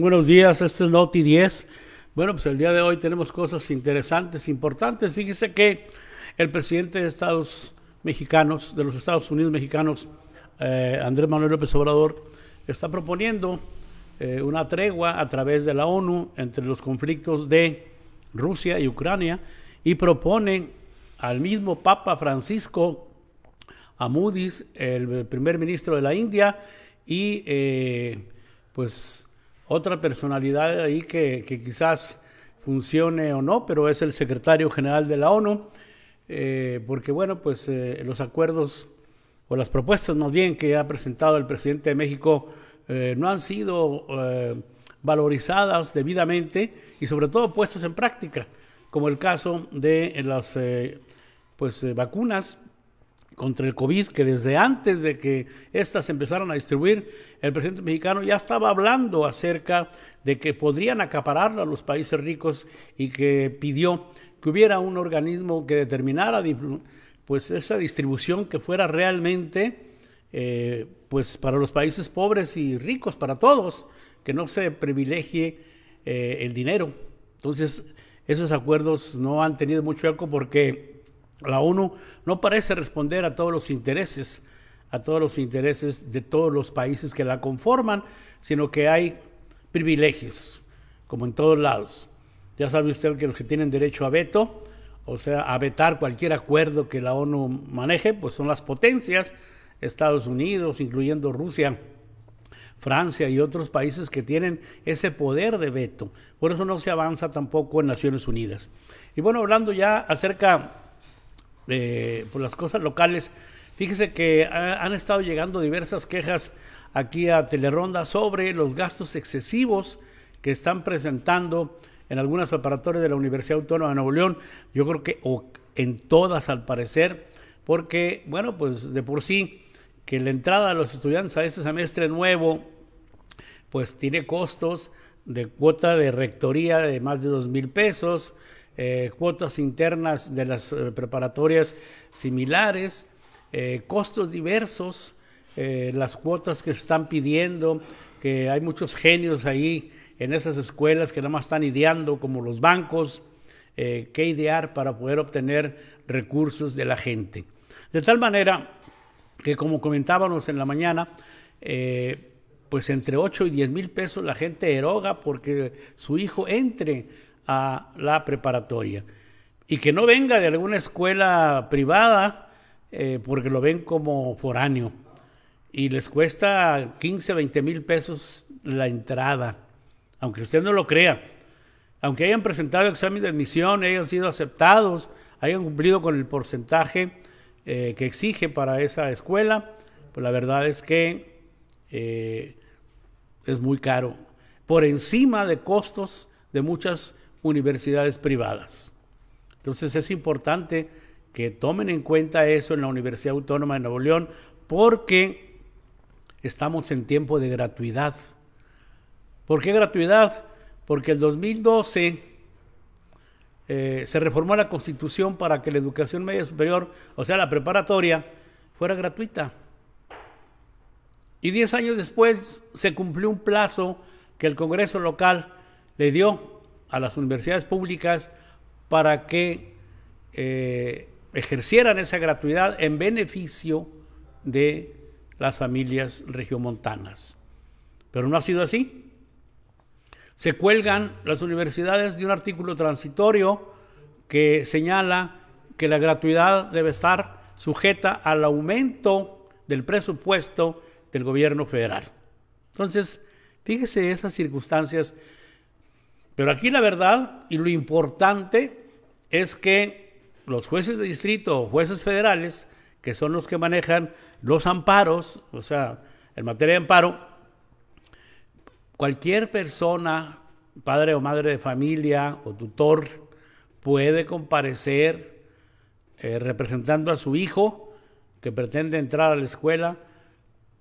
buenos días, este es Noti 10. Bueno, pues el día de hoy tenemos cosas interesantes, importantes. Fíjese que el presidente de Estados Mexicanos, de los Estados Unidos Mexicanos, eh, Andrés Manuel López Obrador, está proponiendo eh, una tregua a través de la ONU entre los conflictos de Rusia y Ucrania y propone al mismo Papa Francisco, a Moody's, el primer ministro de la India, y eh, pues otra personalidad ahí que, quizás funcione o no, pero es el secretario general de la ONU, eh, porque bueno, pues eh, los acuerdos o las propuestas más bien que ha presentado el presidente de México eh, no han sido valorizadas debidamente y sobre todo puestas en práctica, como el caso de las pues, vacunas contra el COVID, que desde antes de que éstas empezaran a distribuir, el presidente mexicano ya estaba hablando acerca de que podrían acapararla a los países ricos y que pidió que hubiera un organismo que determinara pues esa distribución que fuera realmente eh, pues para los países pobres y ricos, para todos, que no se privilegie eh, el dinero. Entonces, esos acuerdos no han tenido mucho eco porque la ONU no parece responder a todos los intereses, a todos los intereses de todos los países que la conforman, sino que hay privilegios, como en todos lados. Ya sabe usted que los que tienen derecho a veto, o sea, a vetar cualquier acuerdo que la ONU maneje, pues son las potencias, Estados Unidos, incluyendo Rusia, Francia y otros países que tienen ese poder de veto. Por eso no se avanza tampoco en Naciones Unidas. Y bueno, hablando ya acerca eh, por pues, las cosas locales, fíjese que han estado llegando diversas quejas aquí a Teleronda sobre los gastos excesivos que están presentando en algunas preparatorias de la Universidad Autónoma de Nuevo León, yo creo que o en todas al parecer, porque bueno, pues de por sí que la entrada de los estudiantes a este semestre nuevo pues tiene costos de cuota de rectoría de más de dos mil pesos, eh, cuotas internas de las eh, preparatorias similares, eh, costos diversos, las cuotas que están pidiendo, que hay muchos genios ahí en esas escuelas que nada más están ideando como los bancos, que idear para poder obtener recursos de la gente. De tal manera que como comentábamos en la mañana, pues entre 8 y 10 mil pesos la gente eroga porque su hijo entre a la preparatoria. Y que no venga de alguna escuela privada eh, porque lo ven como foráneo. Y les cuesta 15, 20 mil pesos la entrada. Aunque usted no lo crea. Aunque hayan presentado examen de admisión, hayan sido aceptados, hayan cumplido con el porcentaje eh, que exige para esa escuela, pues la verdad es que eh, es muy caro. Por encima de costos de muchas universidades privadas. Entonces es importante que tomen en cuenta eso en la Universidad Autónoma de Nuevo León porque estamos en tiempo de gratuidad. ¿Por qué gratuidad? Porque el 2012 eh, se reformó la constitución para que la educación media superior, o sea, la preparatoria, fuera gratuita. Y 10 años después se cumplió un plazo que el Congreso local le dio a las universidades públicas para que eh, ejercieran esa gratuidad en beneficio de las familias regiomontanas. Pero no ha sido así. Se cuelgan las universidades de un artículo transitorio que señala que la gratuidad debe estar sujeta al aumento del presupuesto del gobierno federal. Entonces, fíjese esas circunstancias pero aquí la verdad y lo importante es que los jueces de distrito o jueces federales, que son los que manejan los amparos, o sea, en materia de amparo, cualquier persona, padre o madre de familia o tutor, puede comparecer eh, representando a su hijo que pretende entrar a la escuela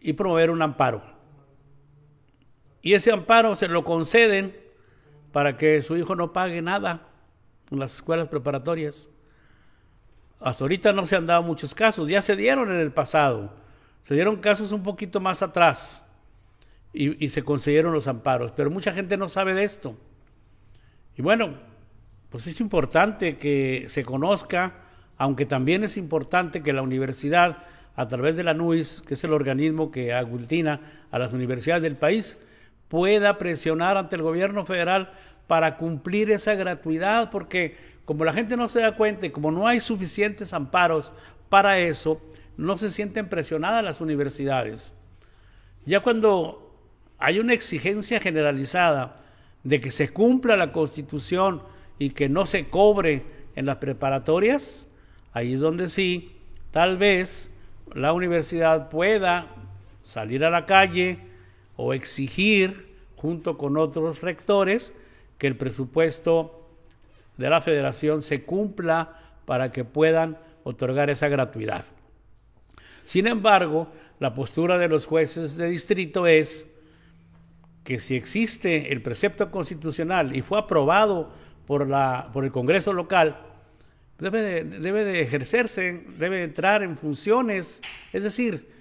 y promover un amparo. Y ese amparo se lo conceden para que su hijo no pague nada en las escuelas preparatorias. Hasta ahorita no se han dado muchos casos, ya se dieron en el pasado, se dieron casos un poquito más atrás y, se concedieron los amparos, pero mucha gente no sabe de esto. Y bueno, pues es importante que se conozca, aunque también es importante que la universidad, a través de la NUIS, que es el organismo que aglutina a las universidades del país, pueda presionar ante el gobierno federal para cumplir esa gratuidad, porque como la gente no se da cuenta y como no hay suficientes amparos para eso, no se sienten presionadas las universidades. Ya cuando hay una exigencia generalizada de que se cumpla la constitución y que no se cobre en las preparatorias, ahí es donde sí, tal vez la universidad pueda salir a la calle, o exigir junto con otros rectores que el presupuesto de la federación se cumpla para que puedan otorgar esa gratuidad. Sin embargo, la postura de los jueces de distrito es que si existe el precepto constitucional y fue aprobado por, la, por el Congreso local, debe de, debe de ejercerse, debe entrar en funciones, es decir,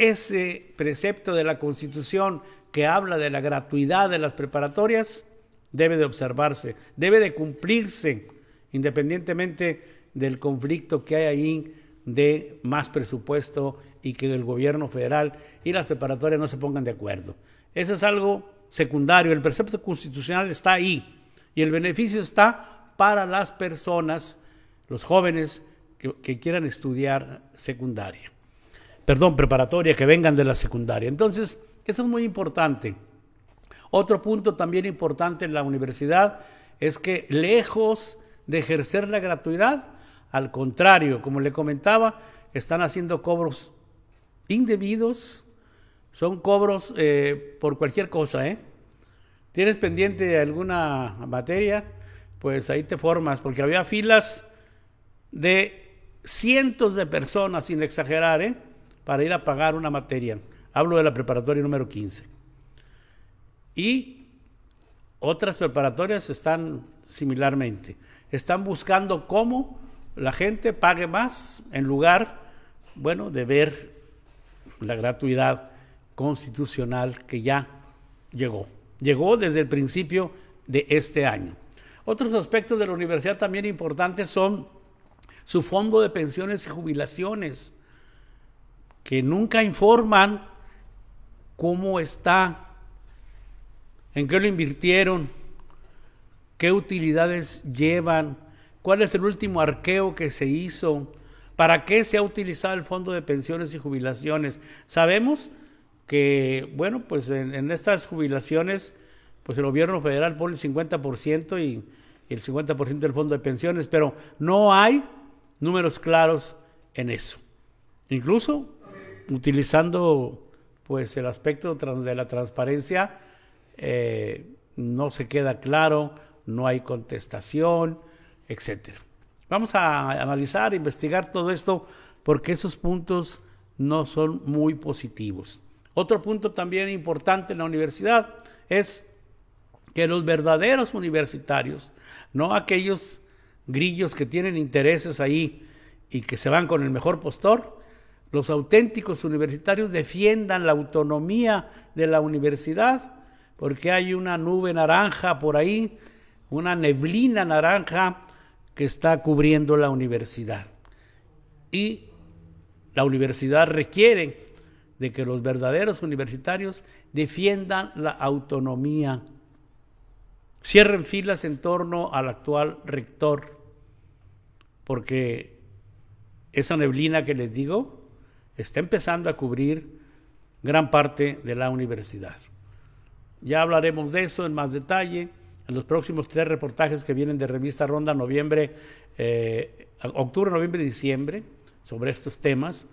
ese precepto de la Constitución que habla de la gratuidad de las preparatorias debe de observarse, debe de cumplirse, independientemente del conflicto que hay ahí de más presupuesto y que el gobierno federal y las preparatorias no se pongan de acuerdo. Eso es algo secundario. El precepto constitucional está ahí y el beneficio está para las personas, los jóvenes que, que quieran estudiar secundaria perdón, preparatoria, que vengan de la secundaria. Entonces, eso es muy importante. Otro punto también importante en la universidad es que lejos de ejercer la gratuidad, al contrario, como le comentaba, están haciendo cobros indebidos, son cobros eh, por cualquier cosa. ¿eh? ¿Tienes pendiente alguna materia? Pues ahí te formas, porque había filas de cientos de personas, sin exagerar, ¿eh? para ir a pagar una materia. Hablo de la preparatoria número 15. Y otras preparatorias están similarmente. Están buscando cómo la gente pague más en lugar, bueno, de ver la gratuidad constitucional que ya llegó. Llegó desde el principio de este año. Otros aspectos de la universidad también importantes son su fondo de pensiones y jubilaciones que nunca informan cómo está, en qué lo invirtieron, qué utilidades llevan, cuál es el último arqueo que se hizo, para qué se ha utilizado el fondo de pensiones y jubilaciones. Sabemos que, bueno, pues en, estas jubilaciones, pues el gobierno federal pone el 50% y, y el 50% del fondo de pensiones, pero no hay números claros en eso. Incluso utilizando pues el aspecto de la transparencia, eh, no se queda claro, no hay contestación, etcétera. Vamos a analizar, investigar todo esto, porque esos puntos no son muy positivos. Otro punto también importante en la universidad es que los verdaderos universitarios, no aquellos grillos que tienen intereses ahí y que se van con el mejor postor, los auténticos universitarios defiendan la autonomía de la universidad, porque hay una nube naranja por ahí, una neblina naranja que está cubriendo la universidad. Y la universidad requiere de que los verdaderos universitarios defiendan la autonomía, cierren filas en torno al actual rector, porque esa neblina que les digo está empezando a cubrir gran parte de la universidad. Ya hablaremos de eso en más detalle en los próximos tres reportajes que vienen de Revista Ronda, noviembre, eh, octubre, noviembre y diciembre, sobre estos temas,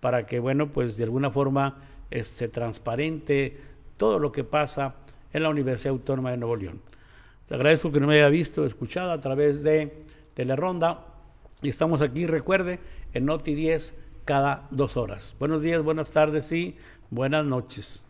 para que, bueno, pues de alguna forma se este, transparente todo lo que pasa en la Universidad Autónoma de Nuevo León. Le agradezco que no me haya visto, escuchado a través de ronda Y estamos aquí, recuerde, en Noti 10 cada dos horas. Buenos días, buenas tardes y buenas noches.